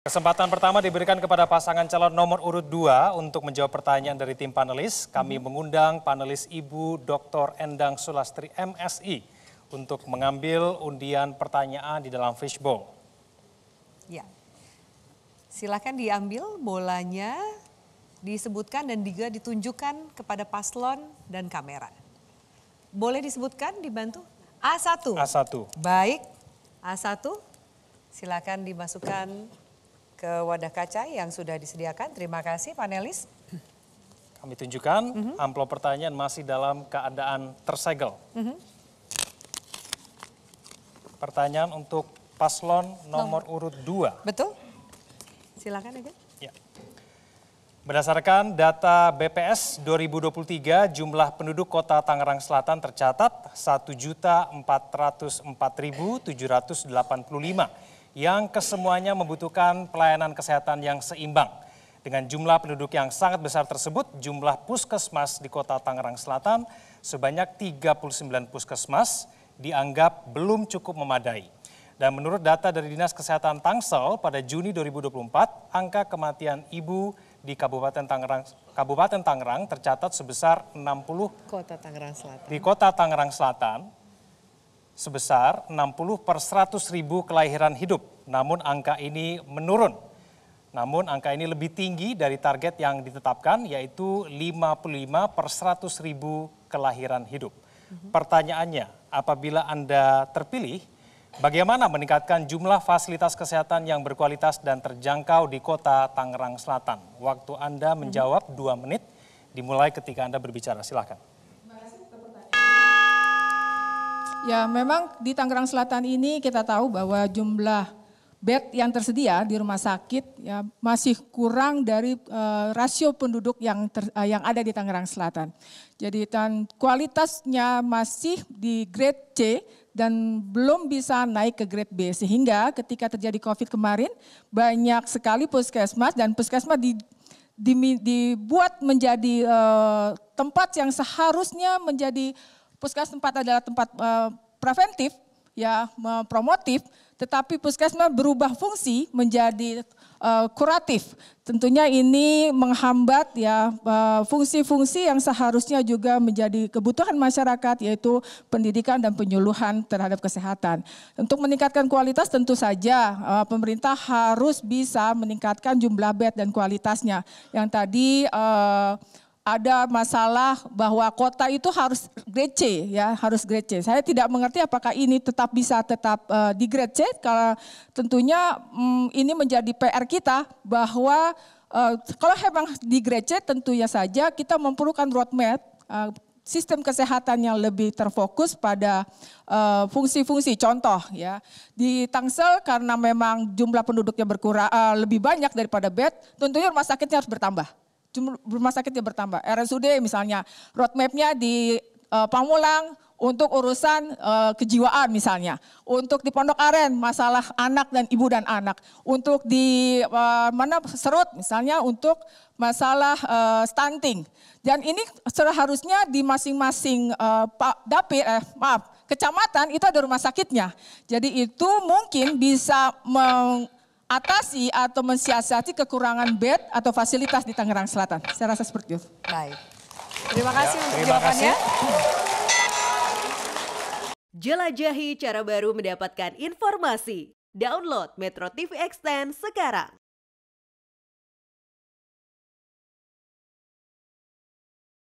Kesempatan pertama diberikan kepada pasangan calon nomor urut 2 untuk menjawab pertanyaan dari tim panelis. Kami mhm. mengundang panelis Ibu Dr. Endang Sulastri MSI untuk mengambil undian pertanyaan di dalam fishbowl. Ya, silakan diambil bolanya, disebutkan dan juga ditunjukkan kepada paslon dan kamera. Boleh disebutkan, dibantu? A1. A1. Baik, A1 silakan dimasukkan ke wadah kaca yang sudah disediakan. Terima kasih panelis. Kami tunjukkan mm -hmm. amplop pertanyaan masih dalam keadaan tersegel. Mm -hmm. Pertanyaan untuk paslon nomor, nomor. urut 2. Betul. Silakan Ibu. Ya. Berdasarkan data BPS 2023, jumlah penduduk kota Tangerang Selatan tercatat 1.404.785 yang kesemuanya membutuhkan pelayanan kesehatan yang seimbang. Dengan jumlah penduduk yang sangat besar tersebut, jumlah puskesmas di kota Tangerang Selatan sebanyak 39 puskesmas dianggap belum cukup memadai. Dan menurut data dari Dinas Kesehatan Tangsel pada Juni 2024, angka kematian ibu di Kabupaten Tangerang Kabupaten Tangerang tercatat sebesar 60 Kota Tangerang Selatan. Di Kota Tangerang Selatan sebesar 60 per 100 ribu kelahiran hidup. Namun angka ini menurun. Namun angka ini lebih tinggi dari target yang ditetapkan yaitu 55 per 100 ribu kelahiran hidup. Mhm. Pertanyaannya, apabila Anda terpilih, bagaimana meningkatkan jumlah fasilitas kesehatan yang berkualitas dan terjangkau di kota Tangerang Selatan? Waktu Anda mhm. menjawab 2 menit, dimulai ketika Anda berbicara. Silahkan. Ya, memang di Tangerang Selatan ini kita tahu bahwa jumlah bed yang tersedia di rumah sakit ya masih kurang dari uh, rasio penduduk yang ter, uh, yang ada di Tangerang Selatan. Jadi dan kualitasnya masih di grade C dan belum bisa naik ke grade B sehingga ketika terjadi Covid kemarin banyak sekali puskesmas dan puskesmas di dibuat menjadi uh, tempat yang seharusnya menjadi puskesmas tempat adalah tempat uh, preventif, ya promotif, tetapi puskesmas berubah fungsi menjadi uh, kuratif. Tentunya ini menghambat ya eh, fungsi-fungsi uh, yang seharusnya juga menjadi kebutuhan masyarakat yaitu pendidikan dan penyuluhan terhadap kesehatan. Untuk meningkatkan kualitas tentu saja uh, pemerintah harus bisa meningkatkan jumlah bed dan kualitasnya. Yang tadi uh, ada masalah bahwa kota itu harus grade C ya, harus grade C. Saya tidak mengerti apakah ini tetap bisa tetap uh, di grade C karena tentunya um, ini menjadi PR kita bahwa uh, kalau memang di grade C tentunya saja kita memerlukan roadmap uh, sistem kesehatan yang lebih terfokus pada fungsi-fungsi. Uh, Contoh ya di Tangsel karena memang jumlah penduduknya berkurang uh, lebih banyak daripada bed, tentunya rumah sakitnya harus bertambah rumah sakit yang bertambah. RSUD misalnya, roadmapnya di uh, Pamulang untuk urusan uh, kejiwaan misalnya, untuk di Pondok Aren masalah anak dan ibu dan anak, untuk di uh, mana Serut misalnya untuk masalah uh, stunting. Dan ini seharusnya di masing-masing uh, dapir, eh maaf, kecamatan itu ada rumah sakitnya. Jadi itu mungkin bisa meng mengatasi atau mensiasati kekurangan bed atau fasilitas di Tangerang Selatan. Saya rasa seperti itu. Baik. Terima kasih ya, untuk jawabannya. Jelajahi cara baru mendapatkan informasi. Download Metro TV Extend sekarang.